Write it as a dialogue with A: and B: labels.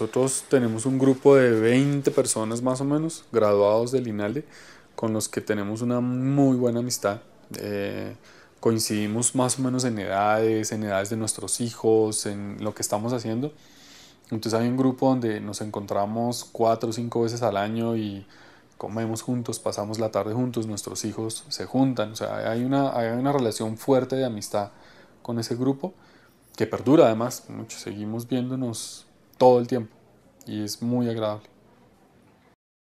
A: Nosotros tenemos un grupo de 20 personas más o menos, graduados del INALDE con los que tenemos una muy buena amistad. Eh, coincidimos más o menos en edades, en edades de nuestros hijos, en lo que estamos haciendo. Entonces hay un grupo donde nos encontramos cuatro o cinco veces al año y comemos juntos, pasamos la tarde juntos, nuestros hijos se juntan. O sea, hay una, hay una relación fuerte de amistad con ese grupo que perdura además. muchos seguimos viéndonos todo el tiempo y es muy agradable.